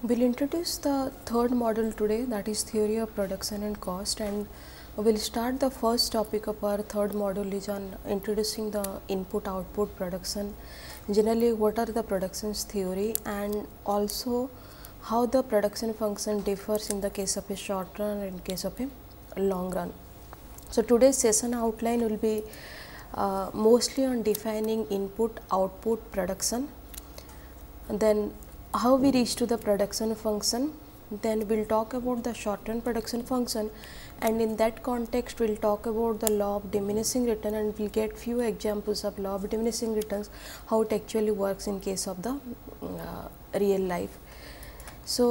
We'll introduce the third model today that is theory of production and cost and we'll start the first topic of our third model is on introducing the input output production. Generally what are the productions theory and also how the production function differs in the case of a short run and in case of a long run. So today's session outline will be uh, mostly on defining input output production and then how we reach to the production function then we'll talk about the shortened production function and in that context we'll talk about the law of diminishing return and we'll get few examples of law of diminishing returns how it actually works in case of the uh, real life so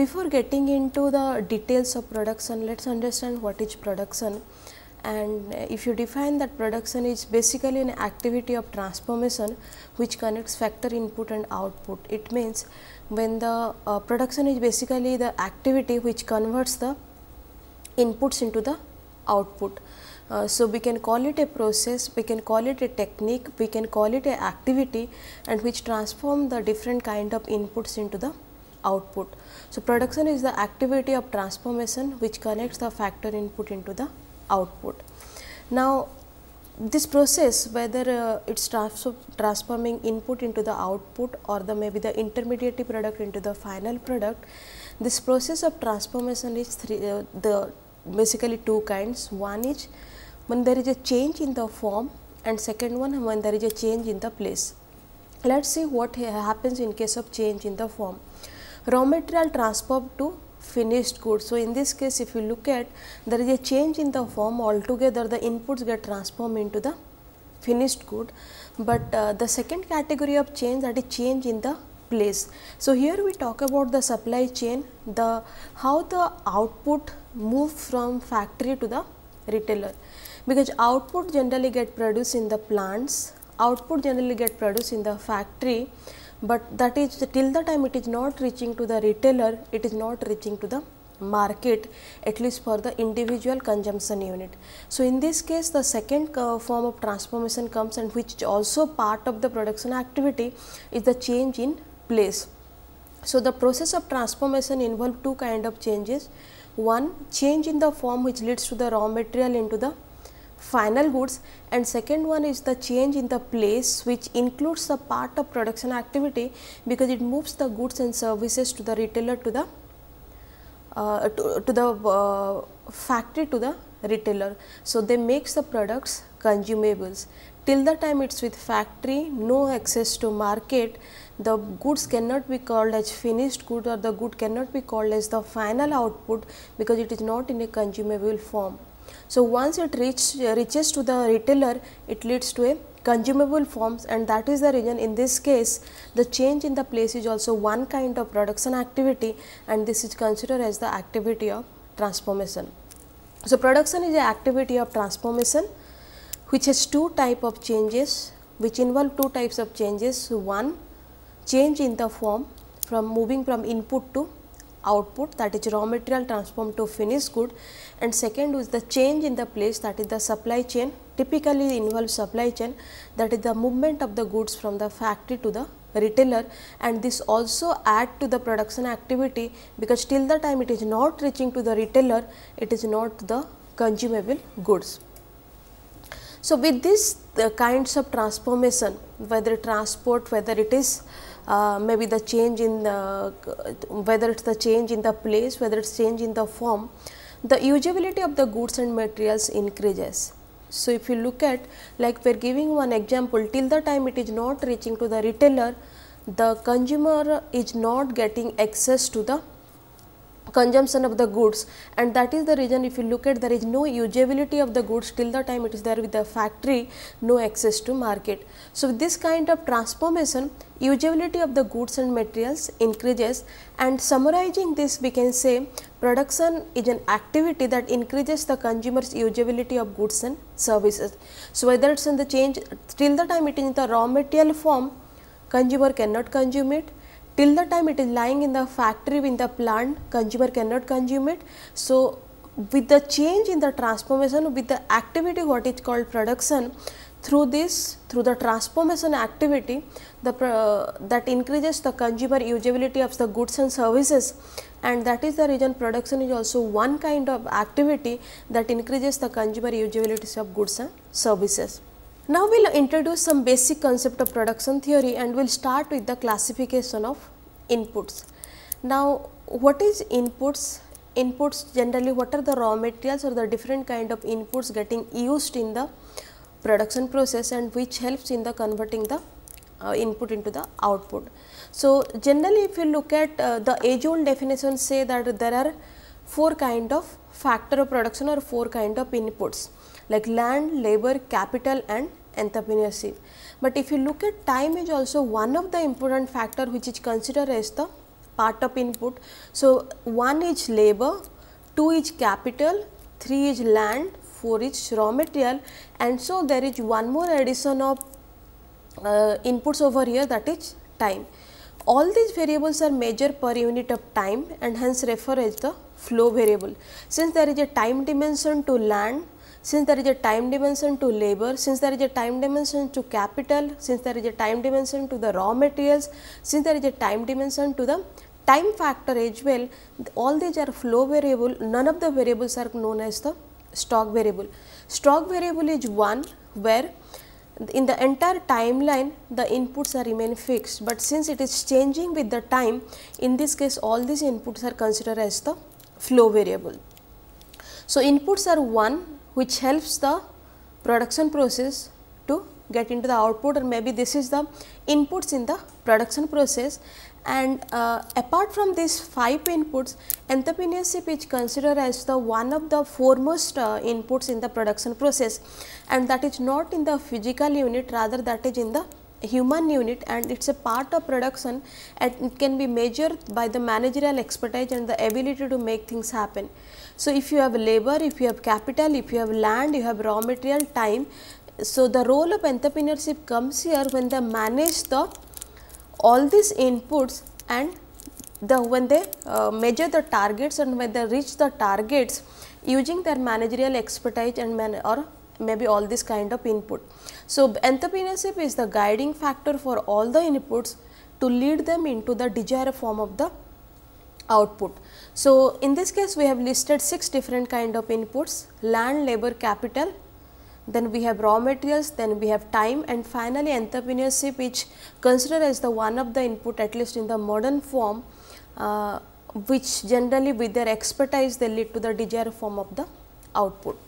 before getting into the details of production let's understand what is production and if you define that production is basically an activity of transformation which connects factor input and output. It means when the uh, production is basically the activity which converts the inputs into the output. Uh, so, we can call it a process, we can call it a technique, we can call it a activity and which transform the different kind of inputs into the output. So, production is the activity of transformation which connects the factor input into the output. Now, this process whether uh, it is trans transforming input into the output or the maybe the intermediate product into the final product, this process of transformation is three, uh, the basically two kinds. One is when there is a change in the form and second one when there is a change in the place. Let us see what happens in case of change in the form. Raw material transformed to finished good. So, in this case if you look at there is a change in the form altogether the inputs get transformed into the finished good, but uh, the second category of change that is change in the place. So, here we talk about the supply chain the how the output move from factory to the retailer because output generally get produced in the plants output generally get produced in the factory but that is till the time it is not reaching to the retailer, it is not reaching to the market at least for the individual consumption unit. So, in this case the second uh, form of transformation comes and which also part of the production activity is the change in place. So, the process of transformation involves two kind of changes. One change in the form which leads to the raw material into the final goods and second one is the change in the place which includes the part of production activity because it moves the goods and services to the retailer to the uh, to, to, the uh, factory to the retailer. So, they makes the products consumables till the time it is with factory no access to market the goods cannot be called as finished good or the good cannot be called as the final output because it is not in a consumable form. So, once it reach, reaches to the retailer, it leads to a consumable forms and that is the reason in this case the change in the place is also one kind of production activity and this is considered as the activity of transformation. So, production is an activity of transformation which has two type of changes which involve two types of changes. One change in the form from moving from input to output that is raw material transformed to finished good and second is the change in the place that is the supply chain typically involves supply chain that is the movement of the goods from the factory to the retailer and this also add to the production activity because till the time it is not reaching to the retailer it is not the consumable goods. So, with this the kinds of transformation whether transport whether it is uh, maybe the change in the, uh, whether it's the change in the place, whether it's change in the form, the usability of the goods and materials increases. So, if you look at like we are giving one example till the time it is not reaching to the retailer, the consumer is not getting access to the consumption of the goods and that is the reason if you look at there is no usability of the goods till the time it is there with the factory no access to market. So, this kind of transformation usability of the goods and materials increases and summarizing this we can say production is an activity that increases the consumer's usability of goods and services. So, whether it is in the change till the time it is in the raw material form consumer cannot consume it till the time it is lying in the factory in the plant consumer cannot consume it. So, with the change in the transformation with the activity what is called production through this through the transformation activity the uh, that increases the consumer usability of the goods and services and that is the reason production is also one kind of activity that increases the consumer usability of goods and services. Now we will introduce some basic concept of production theory and we will start with the classification of inputs. Now what is inputs? Inputs generally what are the raw materials or the different kind of inputs getting used in the production process and which helps in the converting the uh, input into the output. So generally if you look at uh, the age old definition say that there are four kind of factor of production or four kind of inputs like land, labor, capital and entrepreneurship. But if you look at time is also one of the important factor which is considered as the part of input. So, one is labor, two is capital, three is land, four is raw material and so there is one more addition of uh, inputs over here that is time. All these variables are measured per unit of time and hence refer as the flow variable. Since there is a time dimension to land, since there is a time dimension to labor, since there is a time dimension to capital, since there is a time dimension to the raw materials, since there is a time dimension to the time factor as well, all these are flow variable, none of the variables are known as the stock variable. Stock variable is one where in the entire timeline the inputs are remain fixed, but since it is changing with the time, in this case all these inputs are considered as the flow variable. So, inputs are 1 which helps the production process to get into the output or maybe this is the inputs in the production process and uh, apart from these 5 inputs entrepreneurship is considered as the one of the foremost uh, inputs in the production process and that is not in the physical unit rather that is in the human unit and it is a part of production and it can be measured by the managerial expertise and the ability to make things happen. So, if you have labor, if you have capital, if you have land, you have raw material, time. So, the role of entrepreneurship comes here when they manage the all these inputs and the when they uh, measure the targets and when they reach the targets using their managerial expertise and man or maybe all this kind of input. So, entrepreneurship is the guiding factor for all the inputs to lead them into the desired form of the output. So, in this case we have listed 6 different kind of inputs land, labor, capital, then we have raw materials, then we have time and finally entrepreneurship which considered as the one of the input at least in the modern form uh, which generally with their expertise they lead to the desired form of the output.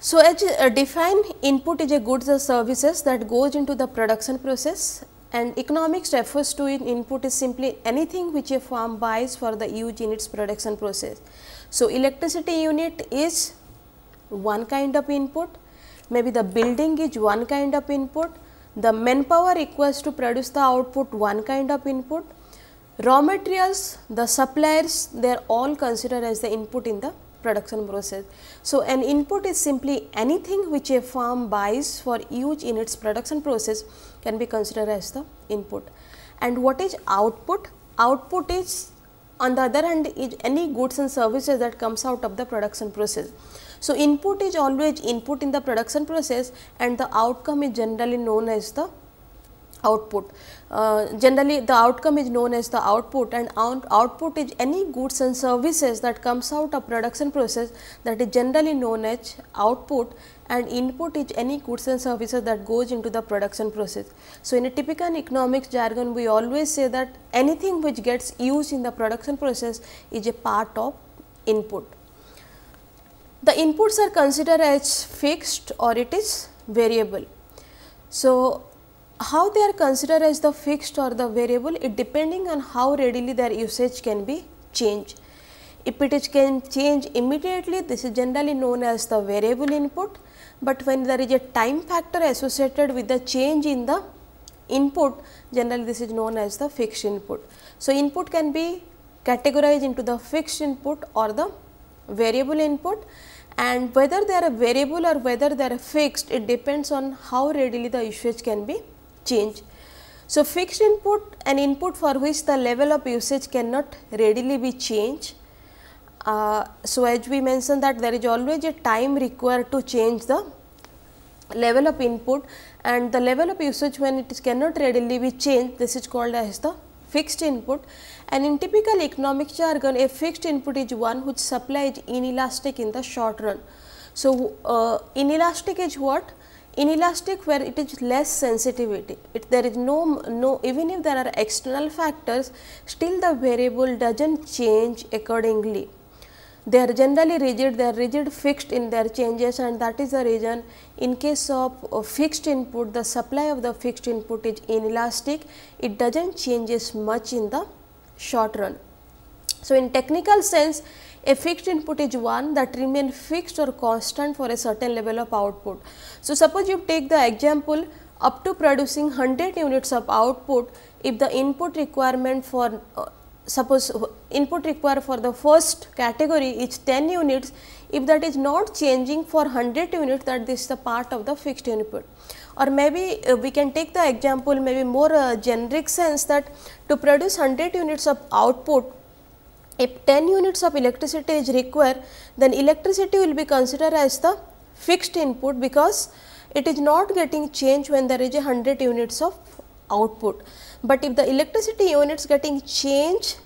So, as uh, define input is a goods or services that goes into the production process and economics refers to in input is simply anything which a firm buys for the use in its production process. So, electricity unit is one kind of input, maybe the building is one kind of input, the manpower requires to produce the output one kind of input, raw materials, the suppliers they are all considered as the input in the production process. So, an input is simply anything which a firm buys for use in its production process can be considered as the input. And what is output? Output is on the other hand is any goods and services that comes out of the production process. So, input is always input in the production process and the outcome is generally known as the output. Uh, generally the outcome is known as the output and out output is any goods and services that comes out of production process that is generally known as output and input is any goods and services that goes into the production process. So, in a typical economics jargon we always say that anything which gets used in the production process is a part of input. The inputs are considered as fixed or it is variable. So, how they are considered as the fixed or the variable it depending on how readily their usage can be changed. If it is can change immediately this is generally known as the variable input, but when there is a time factor associated with the change in the input generally this is known as the fixed input. So, input can be categorized into the fixed input or the variable input and whether they are a variable or whether they are fixed it depends on how readily the usage can be change. So, fixed input an input for which the level of usage cannot readily be changed. Uh, so, as we mentioned that there is always a time required to change the level of input and the level of usage when it cannot readily be changed this is called as the fixed input and in typical economic jargon a fixed input is one which supply is inelastic in the short run. So, uh, inelastic is what Inelastic where it is less sensitivity, it, there is no, no even if there are external factors still the variable does not change accordingly. They are generally rigid, they are rigid fixed in their changes and that is the reason in case of fixed input the supply of the fixed input is inelastic, it does not changes much in the short run. So, in technical sense a fixed input is one that remain fixed or constant for a certain level of output. So, suppose you take the example up to producing 100 units of output, if the input requirement for uh, suppose input required for the first category is 10 units, if that is not changing for 100 units that this is the part of the fixed input. Or maybe uh, we can take the example maybe more uh, generic sense that to produce 100 units of output if 10 units of electricity is required, then electricity will be considered as the fixed input because it is not getting changed when there is a 100 units of output. But if the electricity units getting changed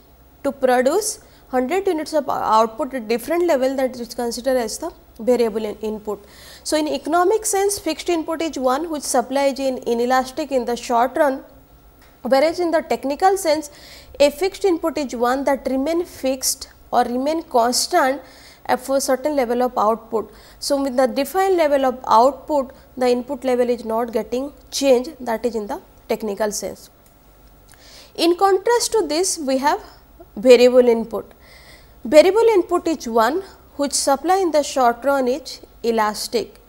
to produce 100 units of output at different level that is considered as the variable in input. So, in economic sense fixed input is one which supply is in inelastic in the short run whereas in the technical sense a fixed input is one that remain fixed or remain constant for a certain level of output. So, with the defined level of output, the input level is not getting changed that is in the technical sense. In contrast to this, we have variable input. Variable input is one which supply in the short run is elastic,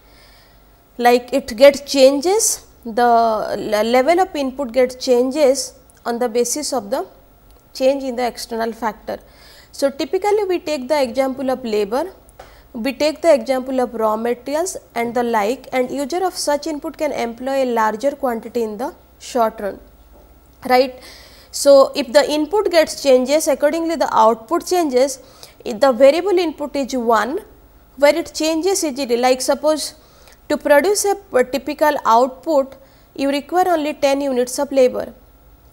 like it gets changes, the level of input gets changes on the basis of the change in the external factor. So, typically we take the example of labor, we take the example of raw materials and the like and user of such input can employ a larger quantity in the short run, right. So, if the input gets changes accordingly the output changes, if the variable input is 1 where it changes easily like suppose to produce a typical output you require only 10 units of labor,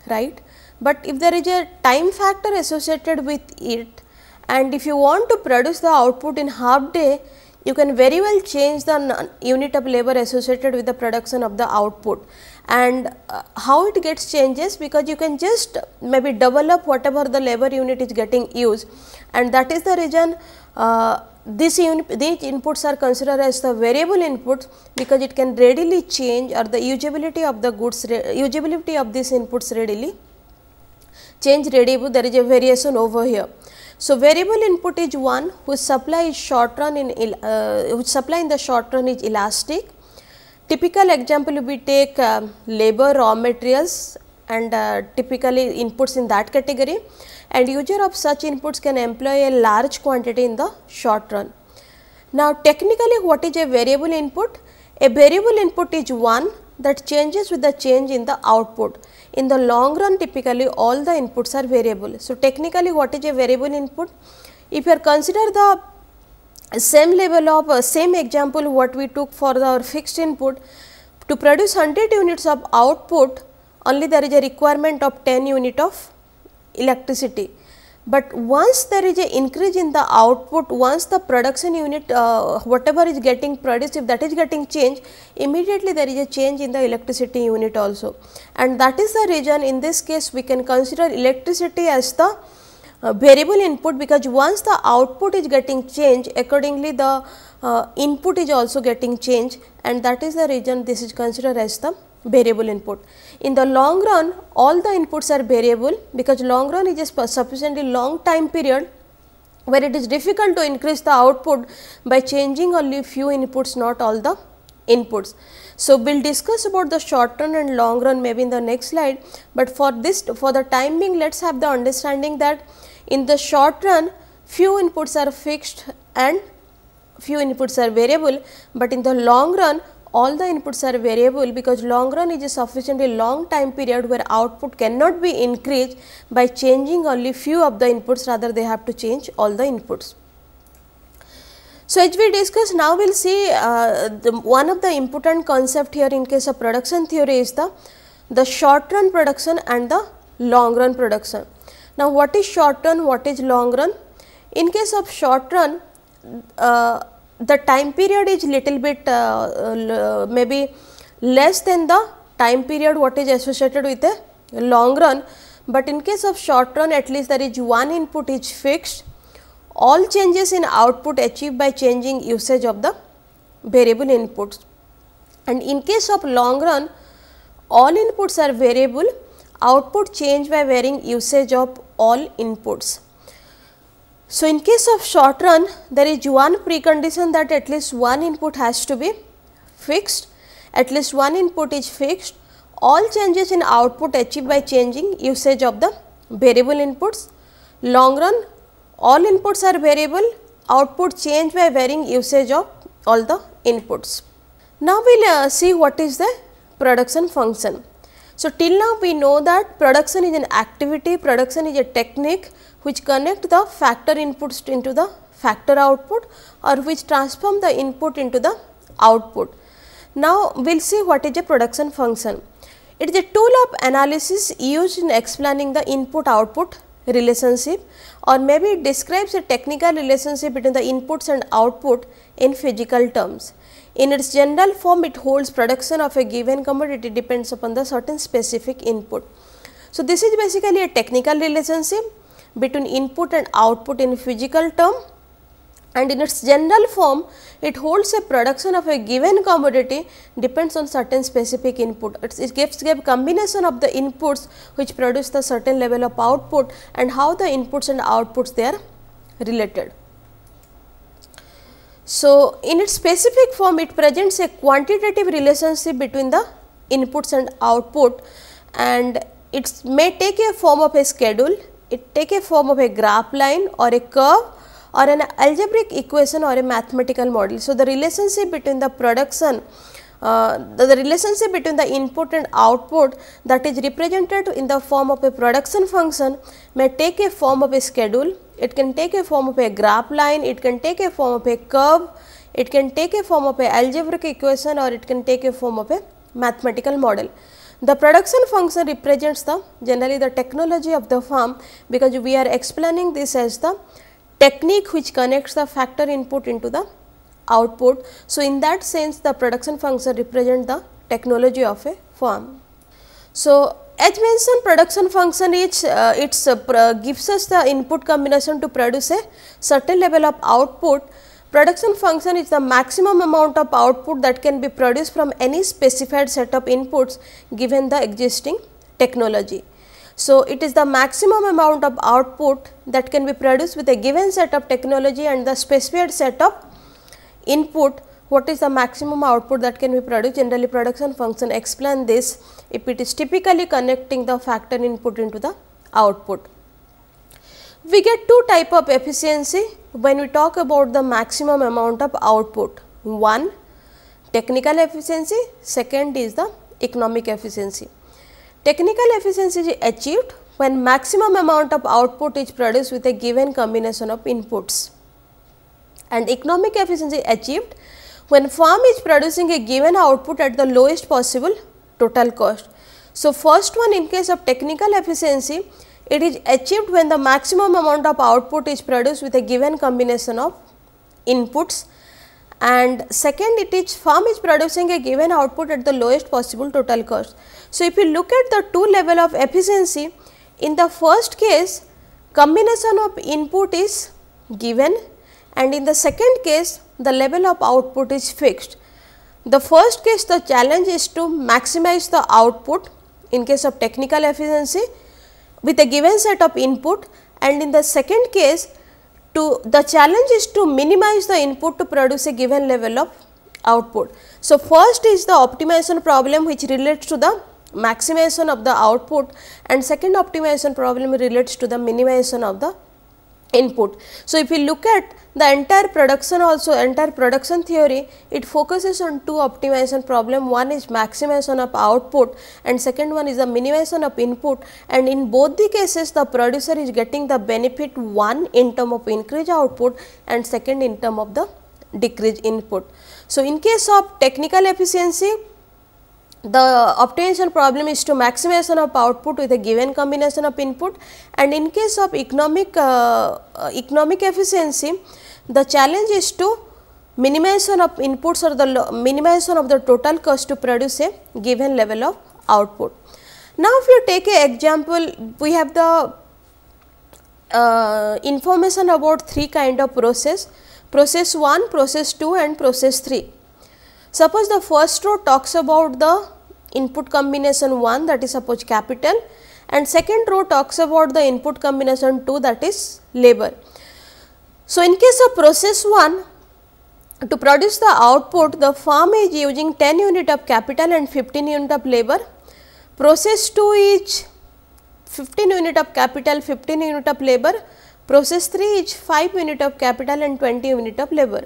right but if there is a time factor associated with it and if you want to produce the output in half day, you can very well change the unit of labor associated with the production of the output and uh, how it gets changes because you can just maybe double up whatever the labor unit is getting used and that is the reason uh, this these inputs are considered as the variable inputs because it can readily change or the usability of the goods usability of these inputs readily change but there is a variation over here. So, variable input is one whose supply is short run in uh, whose supply in the short run is elastic. Typical example we take uh, labor raw materials and uh, typically inputs in that category and user of such inputs can employ a large quantity in the short run. Now, technically what is a variable input? A variable input is one that changes with the change in the output. In the long run typically all the inputs are variable. So, technically what is a variable input? If you consider the same level of uh, same example what we took for the, our fixed input to produce 100 units of output only there is a requirement of 10 unit of electricity. But once there is a increase in the output, once the production unit uh, whatever is getting produced if that is getting changed, immediately there is a change in the electricity unit also. And that is the reason in this case we can consider electricity as the uh, variable input because once the output is getting changed accordingly the uh, input is also getting changed and that is the reason this is considered as the variable input. In the long run, all the inputs are variable because long run is a sufficiently long time period where it is difficult to increase the output by changing only few inputs not all the inputs. So, we will discuss about the short run and long run maybe in the next slide, but for this for the time being let us have the understanding that in the short run few inputs are fixed and few inputs are variable, but in the long run all the inputs are variable because long run is a sufficiently long time period where output cannot be increased by changing only few of the inputs rather they have to change all the inputs. So, as we discussed now we will see uh, the, one of the important concept here in case of production theory is the, the short run production and the long run production. Now, what is short run, what is long run? In case of short run, uh, the time period is little bit uh, maybe less than the time period what is associated with a long run, but in case of short run at least there is one input is fixed. All changes in output achieved by changing usage of the variable inputs and in case of long run all inputs are variable output change by varying usage of all inputs. So, in case of short run, there is one precondition that at least one input has to be fixed, at least one input is fixed, all changes in output achieved by changing usage of the variable inputs. Long run, all inputs are variable, output change by varying usage of all the inputs. Now, we will uh, see what is the production function. So, till now we know that production is an activity, production is a technique, which connect the factor inputs into the factor output or which transform the input into the output. Now, we will see what is a production function. It is a tool of analysis used in explaining the input output relationship or maybe it describes a technical relationship between the inputs and output in physical terms. In its general form, it holds production of a given commodity depends upon the certain specific input. So, this is basically a technical relationship between input and output in physical term and in its general form it holds a production of a given commodity depends on certain specific input. It's, it gives a combination of the inputs which produce the certain level of output and how the inputs and outputs they are related. So, in its specific form it presents a quantitative relationship between the inputs and output and it may take a form of a schedule it take a form of a graph line or a curve or an algebraic equation or a mathematical model so the relationship between the production uh, the, the, relationship between the input and output that is represented in the form of a production function may take a form of a schedule, it can take a form of a graph line, it can take a form of a curve, it can take a form of a algebraic equation or it can take a form of a mathematical model. The production function represents the generally the technology of the firm because we are explaining this as the technique which connects the factor input into the output. So, in that sense the production function represents the technology of a firm. So, as mentioned production function is uh, uh, gives us the input combination to produce a certain level of output. Production function is the maximum amount of output that can be produced from any specified set of inputs given the existing technology. So, it is the maximum amount of output that can be produced with a given set of technology and the specified set of input what is the maximum output that can be produced generally production function explain this if it is typically connecting the factor input into the output. We get two type of efficiency when we talk about the maximum amount of output. One technical efficiency, second is the economic efficiency. Technical efficiency is achieved when maximum amount of output is produced with a given combination of inputs and economic efficiency achieved when firm is producing a given output at the lowest possible total cost. So, first one in case of technical efficiency, it is achieved when the maximum amount of output is produced with a given combination of inputs and second it is firm is producing a given output at the lowest possible total cost. So, if you look at the two level of efficiency in the first case combination of input is given and in the second case the level of output is fixed. The first case the challenge is to maximize the output in case of technical efficiency with a given set of input and in the second case to the challenge is to minimize the input to produce a given level of output. So, first is the optimization problem which relates to the maximization of the output and second optimization problem relates to the minimization of the input. So, if you look at the entire production also entire production theory it focuses on two optimization problem one is maximization of output and second one is the minimization of input and in both the cases the producer is getting the benefit one in term of increase output and second in term of the decrease input. So, in case of technical efficiency the optimization problem is to maximization of output with a given combination of input and in case of economic uh, uh economic efficiency the challenge is to minimization of inputs or the minimization of the total cost to produce a given level of output. Now, if you take an example we have the uh, information about three kind of process process 1, process 2 and process 3 Suppose the first row talks about the input combination 1 that is suppose capital and second row talks about the input combination 2 that is labor. So, in case of process 1 to produce the output the firm is using 10 unit of capital and 15 unit of labor. Process 2 is 15 unit of capital 15 unit of labor. Process 3 is 5 unit of capital and 20 unit of labor.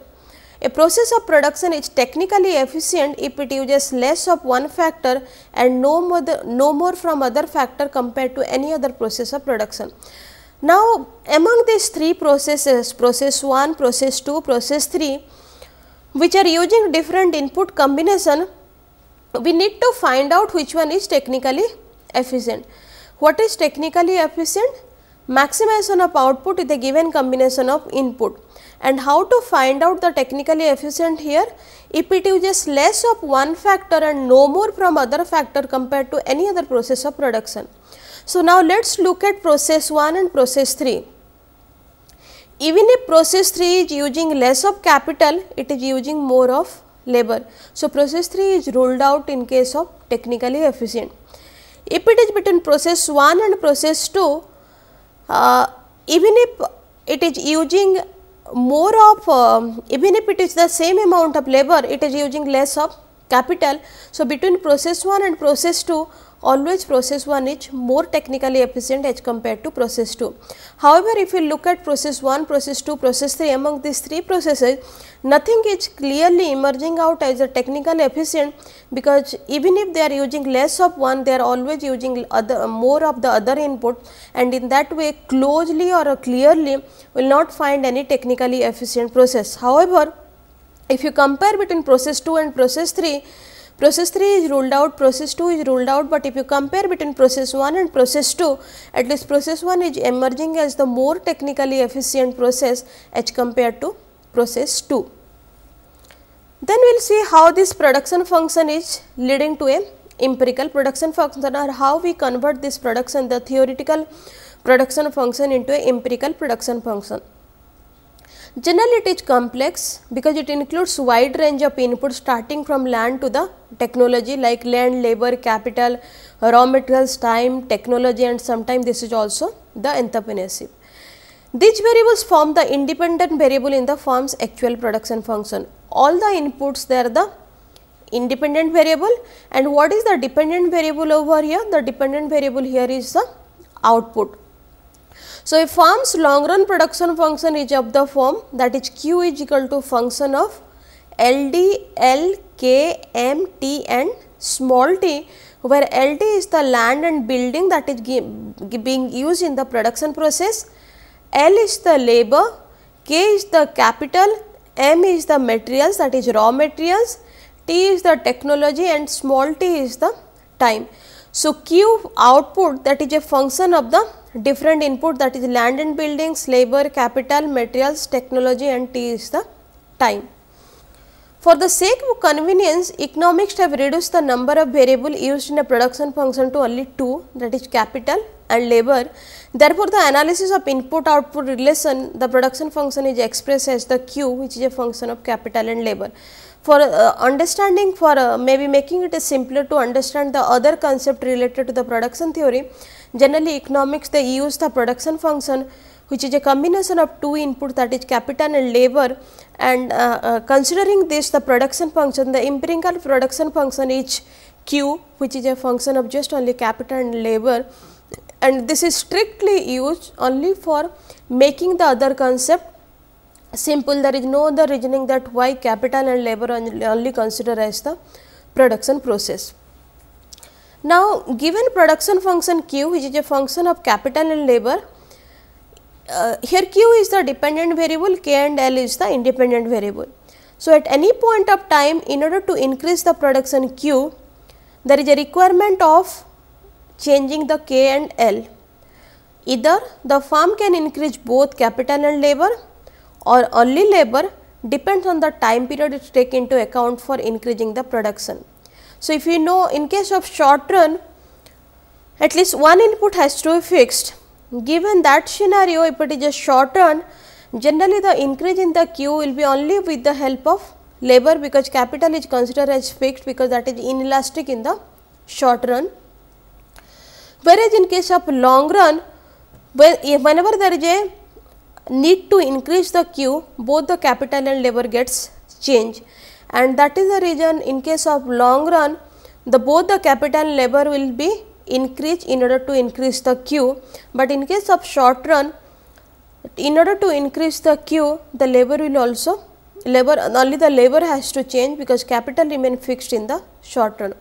A process of production is technically efficient if it uses less of one factor and no more, the, no more from other factor compared to any other process of production. Now, among these three processes, process 1, process 2, process 3, which are using different input combination, we need to find out which one is technically efficient. What is technically efficient? Maximization of output with a given combination of input. And how to find out the technically efficient here? If it uses less of one factor and no more from other factor compared to any other process of production. So, now let us look at process 1 and process 3. Even if process 3 is using less of capital, it is using more of labor. So, process 3 is ruled out in case of technically efficient. If it is between process 1 and process 2, uh, even if it is using more of even um, if it is the same amount of labor it is using less of capital. So, between process 1 and process 2 always process 1 is more technically efficient as compared to process 2. However, if you look at process 1, process 2, process 3 among these 3 processes, nothing is clearly emerging out as a technical efficient because even if they are using less of one, they are always using other more of the other input and in that way closely or clearly will not find any technically efficient process. However, if you compare between process 2 and process 3, Process 3 is ruled out, process 2 is ruled out, but if you compare between process 1 and process 2, at least process 1 is emerging as the more technically efficient process as compared to process 2. Then we will see how this production function is leading to a empirical production function or how we convert this production, the theoretical production function into a empirical production function. Generally it is complex because it includes wide range of inputs starting from land to the technology like land, labor, capital, raw materials, time, technology and sometimes this is also the entrepreneurship. These variables form the independent variable in the firm's actual production function. All the inputs they are the independent variable and what is the dependent variable over here? The dependent variable here is the output so, a firm's long run production function is of the form that is Q is equal to function of LD, and small t where L, D is the land and building that is being used in the production process, L is the labor, K is the capital, M is the materials that is raw materials, T is the technology and small t is the time. So, Q output that is a function of the different input that is land and buildings, labor, capital, materials, technology and T is the time. For the sake of convenience, economics have reduced the number of variable used in a production function to only two that is capital and labor. Therefore, the analysis of input output relation the production function is expressed as the Q which is a function of capital and labor. For uh, understanding for uh, maybe making it simpler to understand the other concept related to the production theory, Generally, economics they use the production function which is a combination of two inputs that is capital and labor and uh, uh, considering this the production function, the empirical production function is Q which is a function of just only capital and labor and this is strictly used only for making the other concept simple there is no other reasoning that why capital and labor only consider as the production process. Now, given production function q which is a function of capital and labor, uh, here q is the dependent variable, k and l is the independent variable. So, at any point of time in order to increase the production q, there is a requirement of changing the k and l. Either the firm can increase both capital and labor or only labor depends on the time period it take into account for increasing the production. So, if you know in case of short run at least one input has to be fixed. Given that scenario if it is a short run generally the increase in the Q will be only with the help of labor because capital is considered as fixed because that is inelastic in the short run. Whereas, in case of long run whenever there is a need to increase the Q both the capital and labor gets change and that is the reason in case of long run the both the capital and labor will be increased in order to increase the Q, but in case of short run in order to increase the Q the labor will also labor only the labor has to change because capital remain fixed in the short run.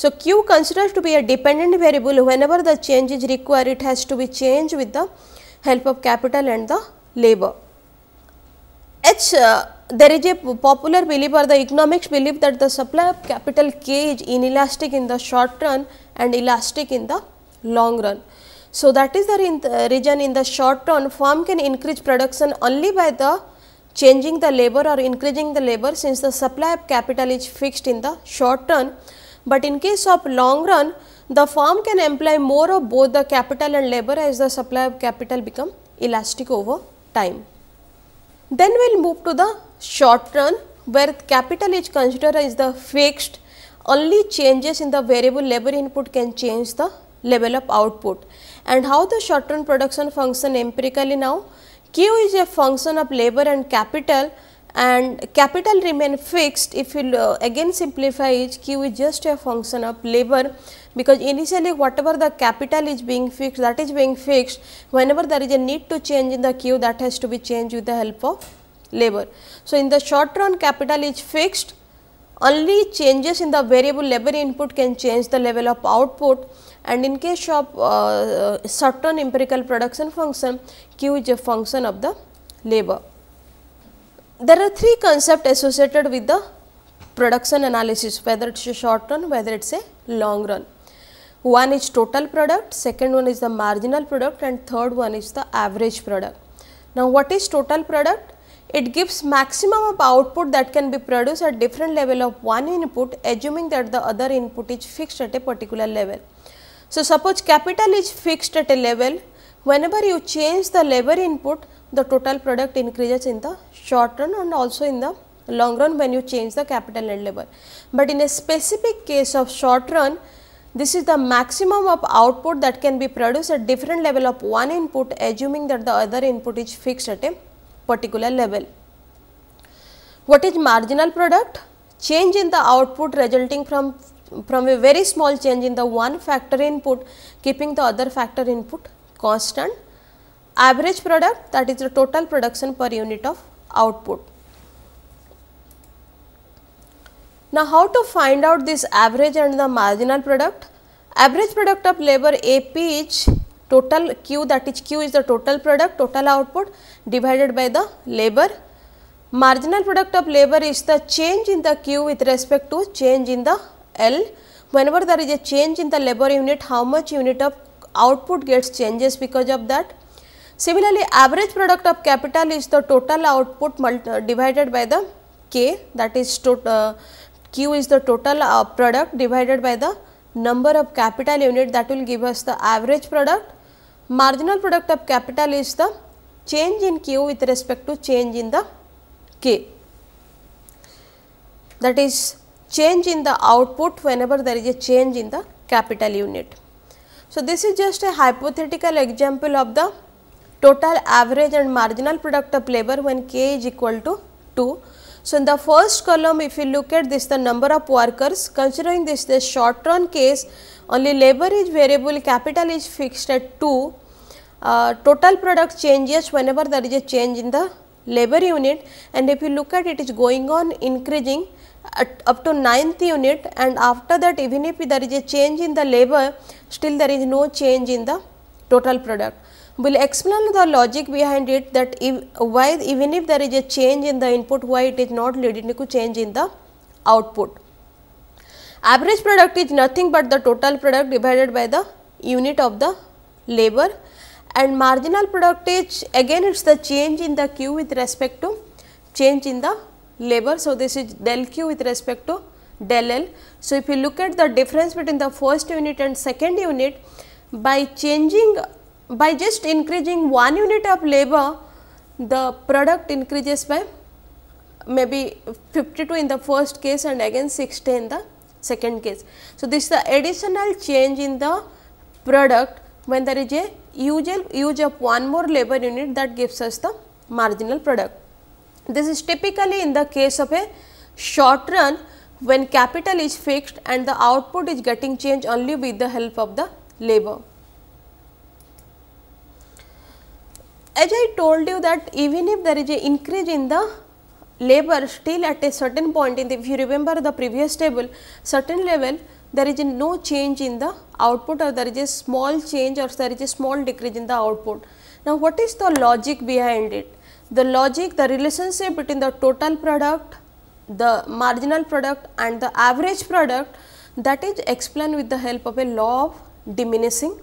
So, Q considered to be a dependent variable whenever the change is required it has to be changed with the help of capital and the labor. H, uh, there is a popular belief or the economics belief that the supply of capital K is inelastic in the short run and elastic in the long run. So, that is the reason in the short run firm can increase production only by the changing the labor or increasing the labor since the supply of capital is fixed in the short run. But in case of long run the firm can employ more of both the capital and labor as the supply of capital become elastic over time. Then we will move to the short run where capital is considered as the fixed only changes in the variable labor input can change the level of output and how the short run production function empirically now q is a function of labor and capital and capital remain fixed if you uh, again simplify each q is just a function of labor because initially whatever the capital is being fixed that is being fixed whenever there is a need to change in the q that has to be changed with the help of labor. So, in the short run capital is fixed only changes in the variable labor input can change the level of output and in case of uh, uh certain empirical production function q is a function of the labor there are three concepts associated with the production analysis whether it is a short run whether it is a long run. One is total product, second one is the marginal product and third one is the average product. Now what is total product? It gives maximum of output that can be produced at different level of one input assuming that the other input is fixed at a particular level. So suppose capital is fixed at a level, whenever you change the labor input the total product increases in the short run and also in the long run when you change the capital and labor. But in a specific case of short run, this is the maximum of output that can be produced at different level of one input assuming that the other input is fixed at a particular level. What is marginal product? Change in the output resulting from, from a very small change in the one factor input keeping the other factor input constant average product that is the total production per unit of output. Now, how to find out this average and the marginal product? Average product of labor AP is total Q that is Q is the total product total output divided by the labor. Marginal product of labor is the change in the Q with respect to change in the L. Whenever there is a change in the labor unit how much unit of output gets changes because of that Similarly, average product of capital is the total output uh, divided by the K that is uh, Q is the total uh, product divided by the number of capital unit that will give us the average product. Marginal product of capital is the change in Q with respect to change in the K that is change in the output whenever there is a change in the capital unit. So, this is just a hypothetical example of the total average and marginal product of labor when k is equal to 2. So, in the first column if you look at this the number of workers considering this the short run case only labor is variable capital is fixed at 2 uh, total product changes whenever there is a change in the labor unit and if you look at it is going on increasing up to ninth unit and after that even if there is a change in the labor still there is no change in the total product we will explain the logic behind it that if, why even if there is a change in the input why it is not leading to change in the output. Average product is nothing but the total product divided by the unit of the labor and marginal product is again it is the change in the Q with respect to change in the labor. So, this is del Q with respect to del L. So, if you look at the difference between the first unit and second unit by changing by just increasing 1 unit of labor, the product increases by maybe 52 in the first case and again 60 in the second case. So, this is the additional change in the product when there is a use of one more labor unit that gives us the marginal product. This is typically in the case of a short run when capital is fixed and the output is getting changed only with the help of the labor. as I told you that even if there is a increase in the labor still at a certain point in the if you remember the previous table certain level there is no change in the output or there is a small change or there is a small decrease in the output. Now, what is the logic behind it? The logic the relationship between the total product, the marginal product and the average product that is explained with the help of a law of diminishing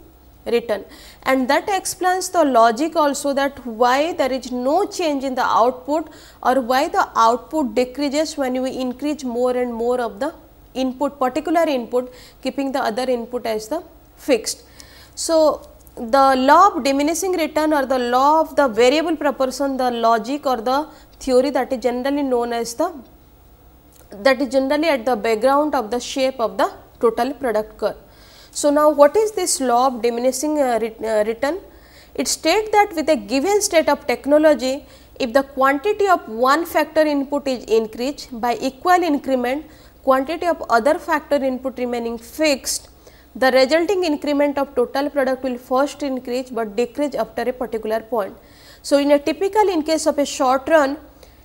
written and that explains the logic also that why there is no change in the output or why the output decreases when you increase more and more of the input particular input keeping the other input as the fixed. So, the law of diminishing return or the law of the variable proportion the logic or the theory that is generally known as the that is generally at the background of the shape of the total product curve. So, now what is this law of diminishing uh, uh, return? It states that with a given state of technology, if the quantity of one factor input is increased by equal increment, quantity of other factor input remaining fixed, the resulting increment of total product will first increase, but decrease after a particular point. So, in a typical in case of a short run,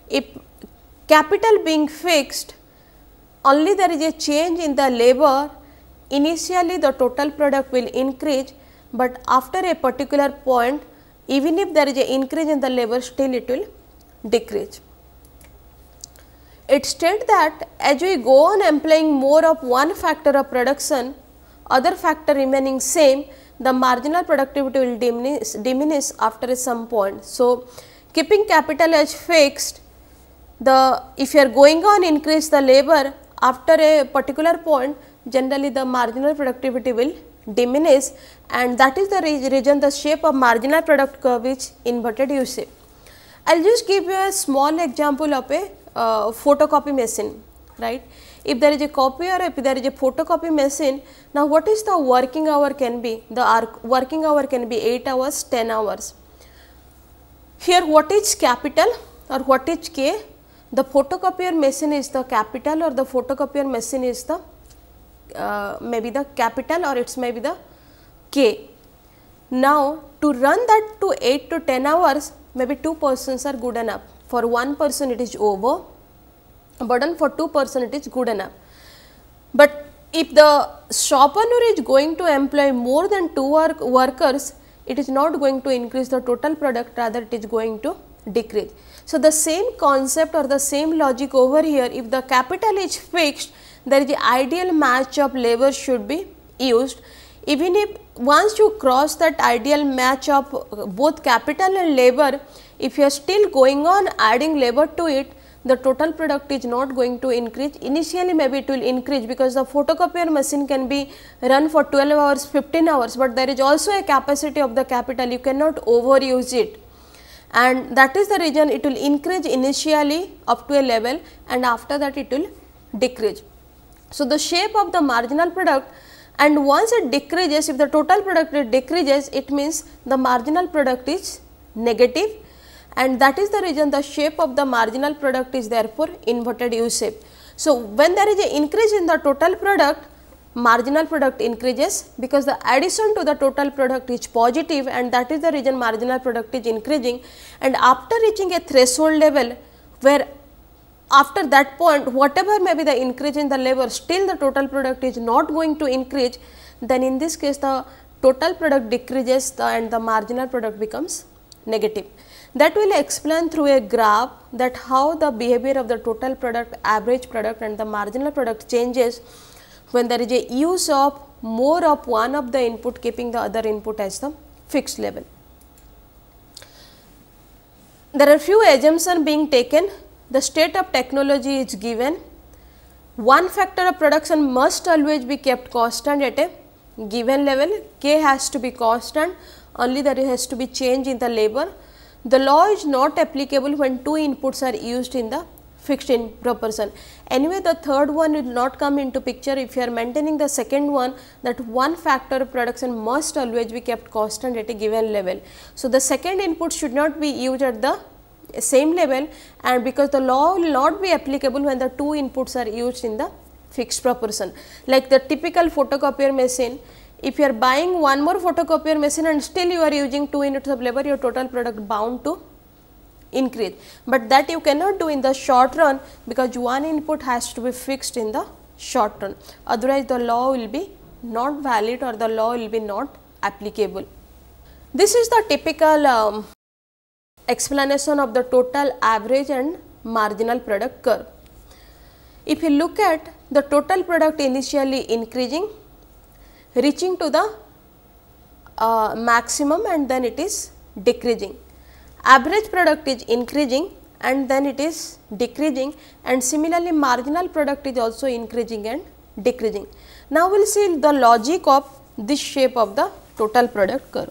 if capital being fixed, only there is a change in the labor Initially the total product will increase, but after a particular point even if there is an increase in the level still it will decrease. It states that as we go on employing more of one factor of production, other factor remaining same, the marginal productivity will diminish, diminish after some point. So, keeping capital as fixed, the if you are going on increase the labor after a particular point, generally the marginal productivity will diminish and that is the reason the shape of marginal product curve is inverted U shape. I will just give you a small example of a uh, photocopy machine right. If there is a copier, if there is a photocopy machine, now what is the working hour can be? The working hour can be 8 hours, 10 hours. Here what is capital or what is K? The photocopier machine is the capital or the photocopier machine is the uh, maybe the capital or it's maybe the K. Now, to run that to 8 to 10 hours, maybe 2 persons are good enough. For one person it is over, burden for 2 person it is good enough. But if the shop owner is going to employ more than 2 work workers, it is not going to increase the total product rather it is going to decrease. So, the same concept or the same logic over here if the capital is fixed there is the ideal match of labor should be used even if once you cross that ideal match of both capital and labor if you are still going on adding labor to it the total product is not going to increase initially maybe it will increase because the photocopier machine can be run for 12 hours 15 hours but there is also a capacity of the capital you cannot overuse it and that is the reason it will increase initially up to a level and after that it will decrease so, the shape of the marginal product and once it decreases if the total product decreases it means the marginal product is negative and that is the reason the shape of the marginal product is therefore inverted U shape. So, when there is an increase in the total product marginal product increases because the addition to the total product is positive and that is the reason marginal product is increasing and after reaching a threshold level where after that point whatever may be the increase in the labor still the total product is not going to increase then in this case the total product decreases the, and the marginal product becomes negative. That will explain through a graph that how the behavior of the total product, average product and the marginal product changes when there is a use of more of one of the input keeping the other input as the fixed level. There are few assumptions being taken the state of technology is given. One factor of production must always be kept constant at a given level, K has to be constant, only there has to be change in the labor. The law is not applicable when two inputs are used in the fixed in proportion. Anyway, the third one will not come into picture if you are maintaining the second one that one factor of production must always be kept constant at a given level. So, the second input should not be used at the same level and because the law will not be applicable when the two inputs are used in the fixed proportion. Like the typical photocopier machine, if you are buying one more photocopier machine and still you are using 2 units of labor, your total product bound to increase. But that you cannot do in the short run because one input has to be fixed in the short run, otherwise the law will be not valid or the law will be not applicable. This is the typical um, explanation of the total average and marginal product curve. If you look at the total product initially increasing reaching to the uh, maximum and then it is decreasing. Average product is increasing and then it is decreasing and similarly marginal product is also increasing and decreasing. Now, we will see the logic of this shape of the total product curve.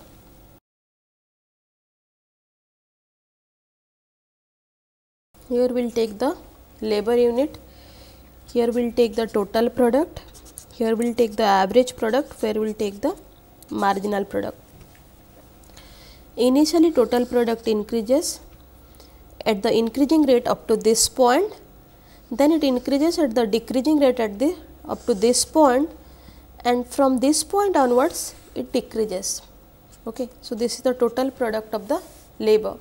here we'll take the labor unit here we'll take the total product here we'll take the average product where we'll take the marginal product initially total product increases at the increasing rate up to this point then it increases at the decreasing rate at the up to this point and from this point onwards it decreases okay so this is the total product of the labor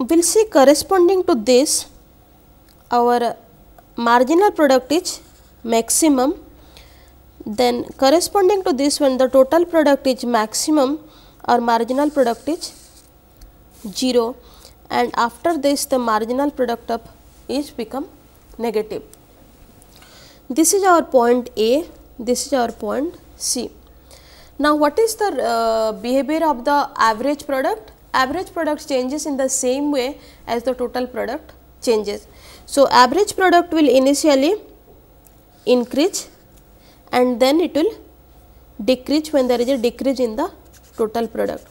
we will see corresponding to this our marginal product is maximum then corresponding to this when the total product is maximum our marginal product is 0 and after this the marginal product up is become negative. This is our point A, this is our point C. Now, what is the uh, behavior of the average product? average product changes in the same way as the total product changes. So, average product will initially increase and then it will decrease when there is a decrease in the total product.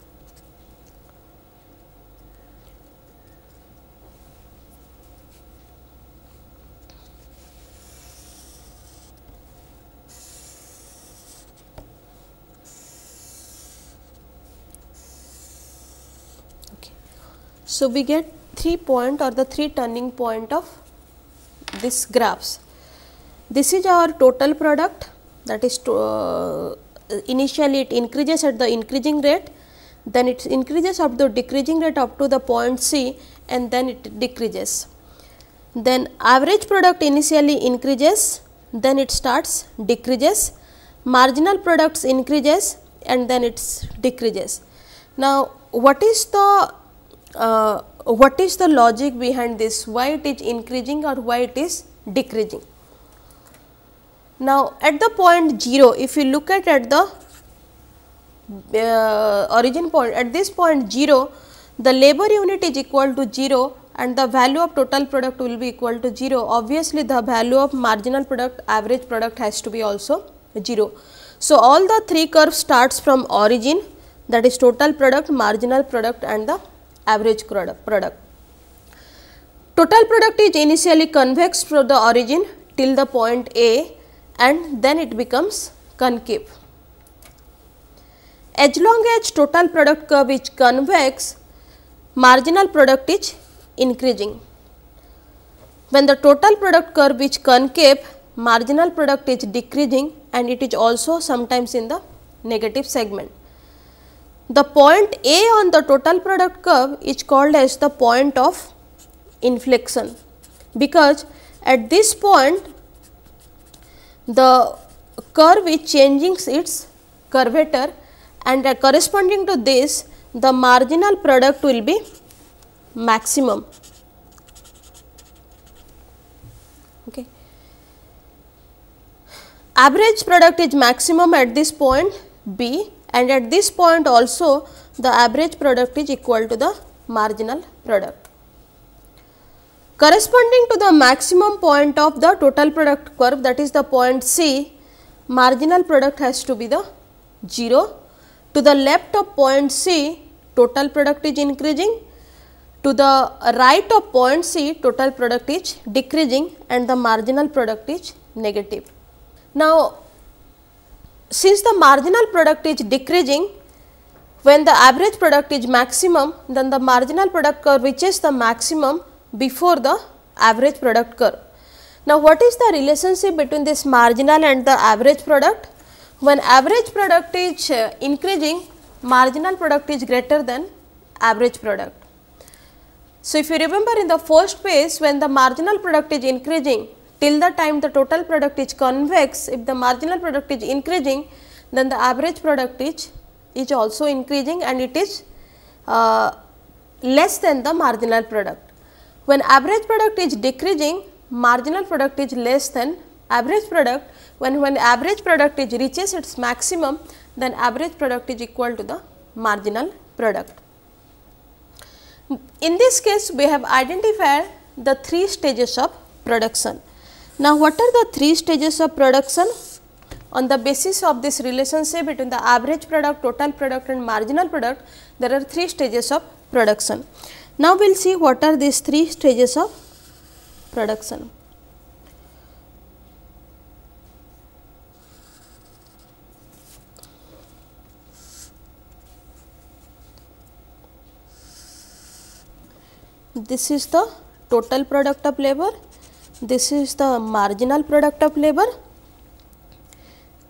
So, we get 3 point or the 3 turning point of this graphs. This is our total product that is to, uh, initially it increases at the increasing rate then it increases up to decreasing rate up to the point C and then it decreases. Then average product initially increases then it starts decreases marginal products increases and then it decreases. Now what is the uh, what is the logic behind this, why it is increasing or why it is decreasing. Now, at the point 0, if you look at at the uh, origin point, at this point 0, the labor unit is equal to 0 and the value of total product will be equal to 0. Obviously, the value of marginal product, average product has to be also 0. So, all the three curves starts from origin that is total product, marginal product and the average product. Total product is initially convex from the origin till the point A and then it becomes concave. As long as total product curve is convex, marginal product is increasing. When the total product curve is concave, marginal product is decreasing and it is also sometimes in the negative segment. The point A on the total product curve is called as the point of inflection because at this point the curve is changing its curvature and uh, corresponding to this the marginal product will be maximum. Okay. Average product is maximum at this point B and at this point also the average product is equal to the marginal product. Corresponding to the maximum point of the total product curve that is the point C, marginal product has to be the 0. To the left of point C, total product is increasing. To the right of point C, total product is decreasing and the marginal product is negative. Now, since the marginal product is decreasing when the average product is maximum then the marginal product curve reaches the maximum before the average product curve. Now, what is the relationship between this marginal and the average product? When average product is uh, increasing marginal product is greater than average product. So, if you remember in the first phase when the marginal product is increasing till the time the total product is convex if the marginal product is increasing then the average product is is also increasing and it is uh, less than the marginal product. When average product is decreasing marginal product is less than average product when when average product is reaches its maximum then average product is equal to the marginal product. In this case we have identified the three stages of production. Now, what are the three stages of production? On the basis of this relationship between the average product, total product and marginal product, there are three stages of production. Now, we will see what are these three stages of production. This is the total product of labor this is the marginal product of labor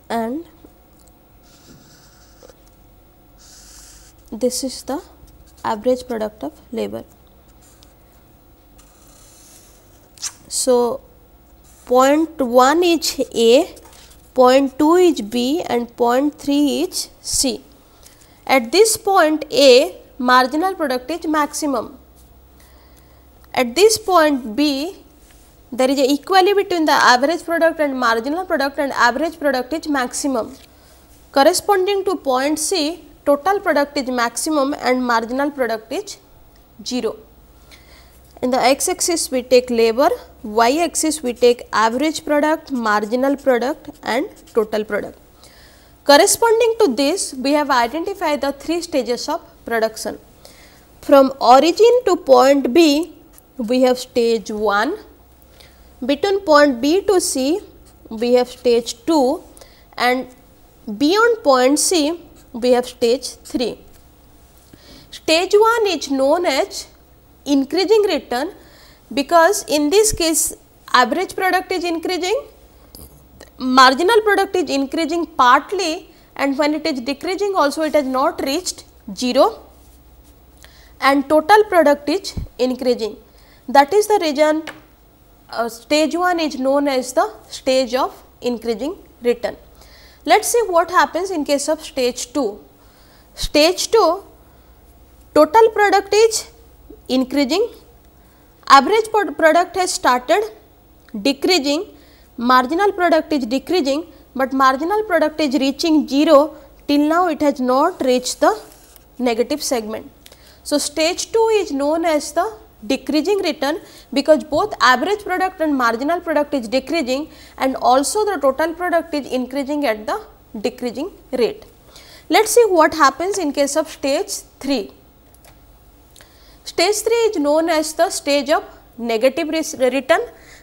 and this is the average product of labor. So, point 1 is A, point 2 is B and point 3 is C. At this point A, marginal product is maximum. At this point B, there is a equality between the average product and marginal product and average product is maximum. Corresponding to point C, total product is maximum and marginal product is 0. In the x axis we take labor, y axis we take average product, marginal product and total product. Corresponding to this we have identified the three stages of production. From origin to point B we have stage 1, between point B to C we have stage 2 and beyond point C we have stage 3. Stage 1 is known as increasing return because in this case average product is increasing, marginal product is increasing partly and when it is decreasing also it has not reached 0 and total product is increasing. That is the reason uh, stage 1 is known as the stage of increasing return. Let us see what happens in case of stage 2. Stage 2 total product is increasing, average product has started decreasing, marginal product is decreasing, but marginal product is reaching 0 till now it has not reached the negative segment. So, stage 2 is known as the decreasing return because both average product and marginal product is decreasing and also the total product is increasing at the decreasing rate. Let us see what happens in case of stage 3. Stage 3 is known as the stage of negative return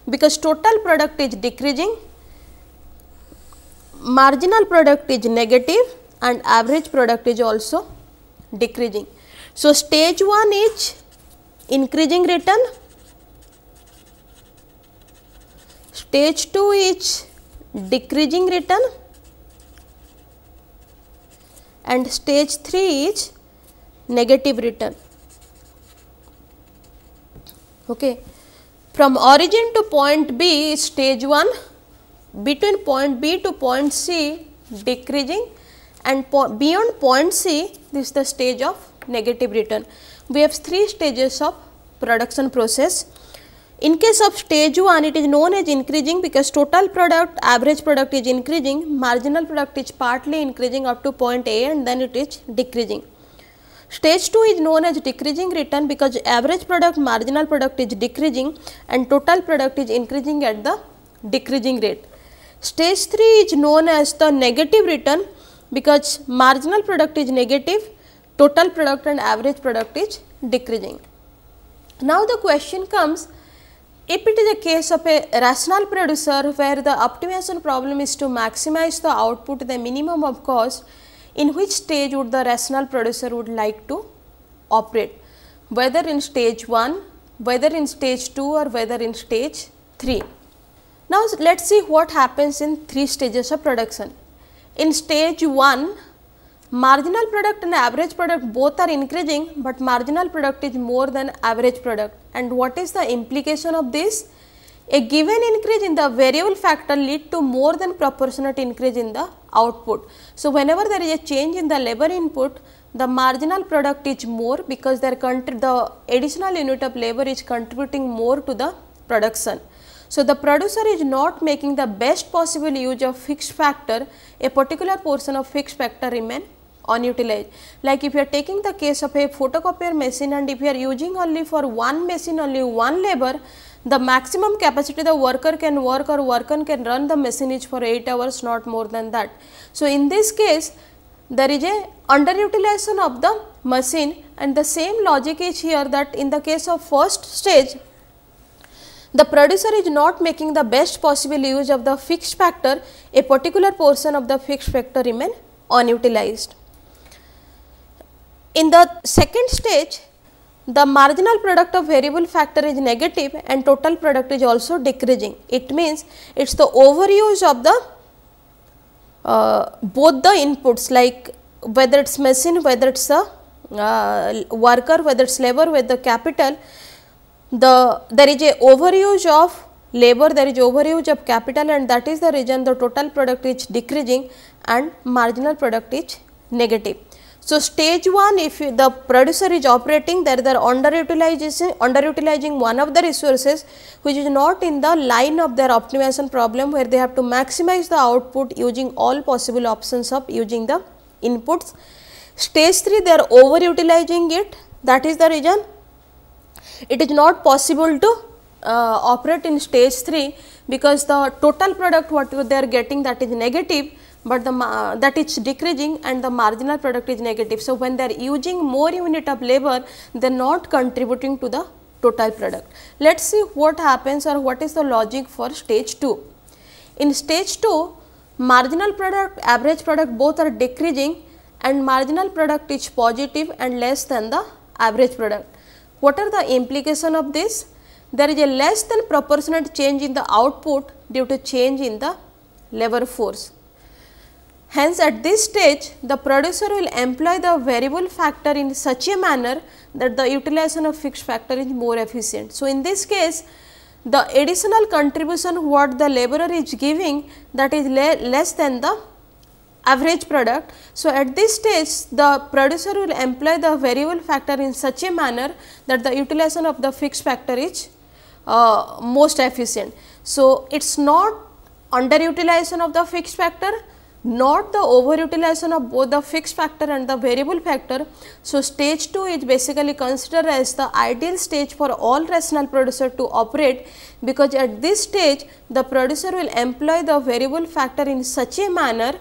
because total product is decreasing, marginal product is negative and average product is also decreasing. So, stage 1 is increasing return. Stage 2 is decreasing return and stage 3 is negative return. Okay. From origin to point B is stage 1, between point B to point C decreasing and po beyond point C this is the stage of negative return we have three stages of production process. In case of stage 1 it is known as increasing because total product average product is increasing marginal product is partly increasing up to point A and then it is decreasing. Stage 2 is known as decreasing return because average product marginal product is decreasing and total product is increasing at the decreasing rate. Stage 3 is known as the negative return because marginal product is negative total product and average product is decreasing. Now, the question comes if it is a case of a rational producer where the optimization problem is to maximize the output the minimum of cost, in which stage would the rational producer would like to operate, whether in stage 1, whether in stage 2 or whether in stage 3. Now, let us see what happens in 3 stages of production. In stage 1, Marginal product and average product both are increasing but marginal product is more than average product and what is the implication of this? A given increase in the variable factor lead to more than proportionate increase in the output. So, whenever there is a change in the labor input, the marginal product is more because the additional unit of labor is contributing more to the production. So, the producer is not making the best possible use of fixed factor, a particular portion of fixed factor remain unutilized. Like if you are taking the case of a photocopier machine and if you are using only for one machine only one labor, the maximum capacity the worker can work or worker can run the machine is for 8 hours not more than that. So, in this case there is a underutilization of the machine and the same logic is here that in the case of first stage the producer is not making the best possible use of the fixed factor a particular portion of the fixed factor remain unutilized. In the second stage, the marginal product of variable factor is negative and total product is also decreasing. It means it is the overuse of the uh, both the inputs like whether it is machine, whether it is a uh, worker, whether it is labor, whether capital, the there is a overuse of labor, there is overuse of capital and that is the reason the total product is decreasing and marginal product is negative. So, stage 1 if the producer is operating there they are underutilizing, underutilizing one of the resources which is not in the line of their optimization problem where they have to maximize the output using all possible options of using the inputs. Stage 3 they are overutilizing it that is the reason it is not possible to uh, operate in stage 3 because the total product what they are getting that is negative but the it's decreasing and the marginal product is negative. So, when they are using more unit of labor, they are not contributing to the total product. Let us see what happens or what is the logic for stage 2. In stage 2, marginal product, average product both are decreasing and marginal product is positive and less than the average product. What are the implication of this? There is a less than proportionate change in the output due to change in the labor force. Hence, at this stage the producer will employ the variable factor in such a manner that the utilization of fixed factor is more efficient. So, in this case the additional contribution what the laborer is giving that is le less than the average product. So, at this stage the producer will employ the variable factor in such a manner that the utilization of the fixed factor is uh, most efficient. So, it is not underutilization of the fixed factor, not the overutilization of both the fixed factor and the variable factor. So, stage 2 is basically considered as the ideal stage for all rational producer to operate because at this stage the producer will employ the variable factor in such a manner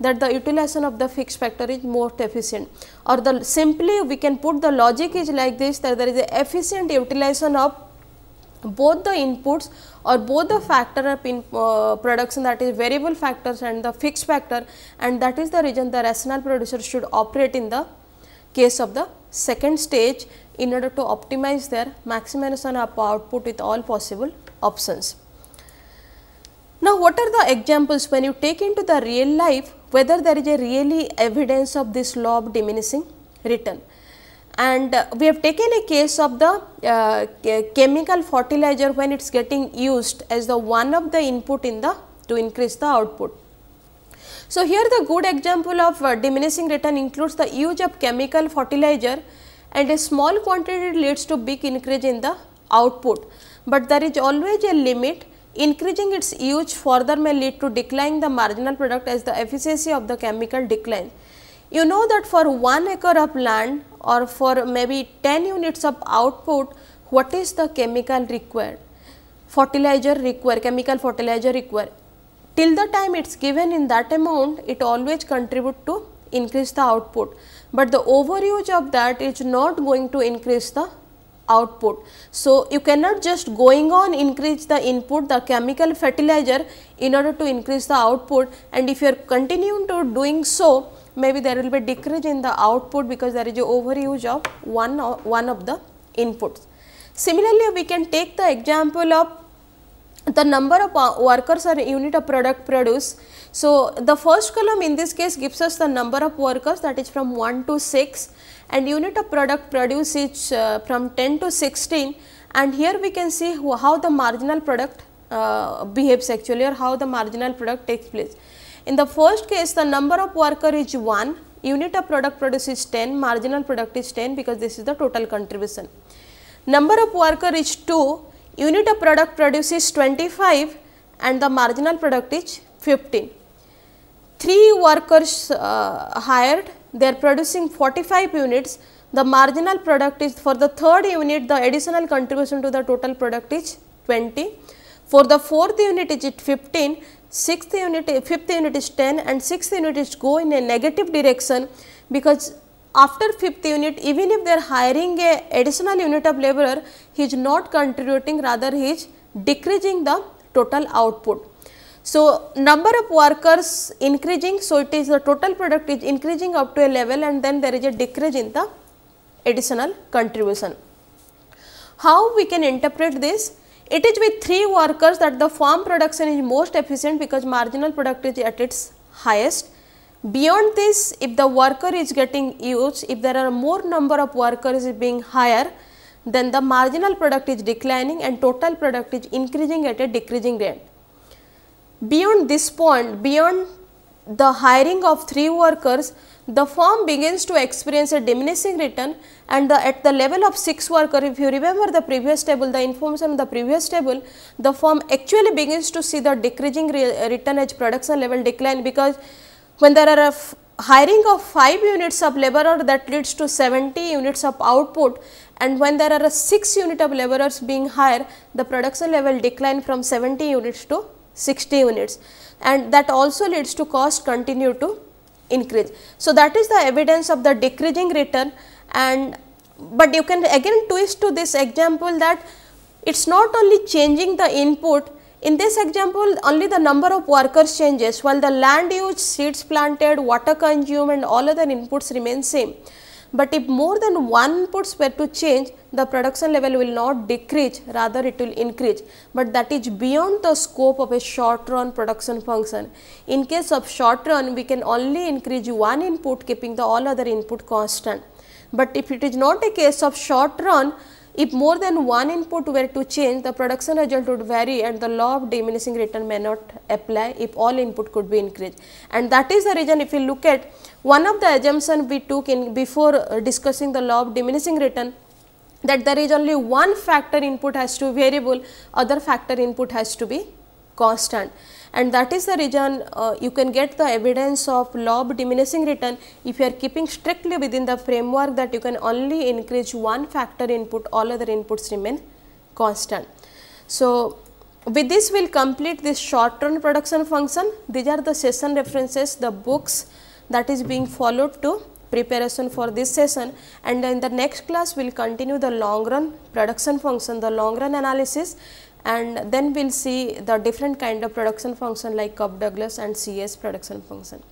that the utilization of the fixed factor is more efficient or the simply we can put the logic is like this that there is a efficient utilization of both the inputs or both the factor of in, uh, production that is variable factors and the fixed factor and that is the reason the rational producer should operate in the case of the second stage in order to optimize their maximization of output with all possible options. Now, what are the examples when you take into the real life whether there is a really evidence of this law of diminishing return and uh, we have taken a case of the uh, chemical fertilizer when it is getting used as the one of the input in the to increase the output. So, here the good example of uh, diminishing return includes the use of chemical fertilizer and a small quantity leads to big increase in the output, but there is always a limit increasing its use further may lead to decline the marginal product as the efficiency of the chemical decline. You know that for 1 acre of land or for maybe 10 units of output, what is the chemical required? Fertilizer required, chemical fertilizer required. Till the time it is given in that amount, it always contribute to increase the output, but the overuse of that is not going to increase the output. So, you cannot just going on increase the input the chemical fertilizer in order to increase the output and if you are continuing to doing so maybe there will be decrease in the output because there is a overuse of one, of one of the inputs. Similarly, we can take the example of the number of uh, workers or unit of product produced. So, the first column in this case gives us the number of workers that is from 1 to 6 and unit of product produced is uh, from 10 to 16 and here we can see how the marginal product uh, behaves actually or how the marginal product takes place. In the first case, the number of worker is 1, unit of product produced is 10, marginal product is 10 because this is the total contribution. Number of worker is 2, unit of product produced is 25 and the marginal product is 15. 3 workers uh, hired, they are producing 45 units, the marginal product is for the third unit the additional contribution to the total product is 20 for the fourth unit it is 15 sixth unit, fifth unit is 10 and sixth unit is go in a negative direction because after fifth unit even if they are hiring a additional unit of laborer he is not contributing rather he is decreasing the total output. So, number of workers increasing so it is the total product is increasing up to a level and then there is a decrease in the additional contribution. How we can interpret this? It is with three workers that the farm production is most efficient because marginal productivity is at its highest. Beyond this, if the worker is getting used, if there are more number of workers being higher, then the marginal product is declining and total product is increasing at a decreasing rate. Beyond this point, beyond the hiring of three workers, the firm begins to experience a diminishing return and the, at the level of 6 worker, if you remember the previous table, the information in the previous table, the firm actually begins to see the decreasing re return as production level decline because when there are hiring of 5 units of laborer that leads to 70 units of output and when there are 6 unit of laborers being hired, the production level decline from 70 units to 60 units and that also leads to cost continue to increase. So, that is the evidence of the decreasing return and but you can again twist to this example that it is not only changing the input in this example only the number of workers changes while the land use, seeds planted, water consumed and all other inputs remain same. But if more than one inputs were to change, the production level will not decrease, rather it will increase. But that is beyond the scope of a short run production function. In case of short run, we can only increase one input keeping the all other input constant. But if it is not a case of short run, if more than one input were to change, the production result would vary and the law of diminishing return may not apply if all input could be increased. And that is the reason if you look at one of the assumption we took in before uh, discussing the law of diminishing return that there is only one factor input has to be variable, other factor input has to be constant and that is the reason uh, you can get the evidence of law of diminishing return if you are keeping strictly within the framework that you can only increase one factor input all other inputs remain constant. So, with this we will complete this short run production function these are the session references the books that is being followed to preparation for this session and in the next class we will continue the long run production function, the long run analysis and then we will see the different kind of production function like Cobb Douglas and CS production function.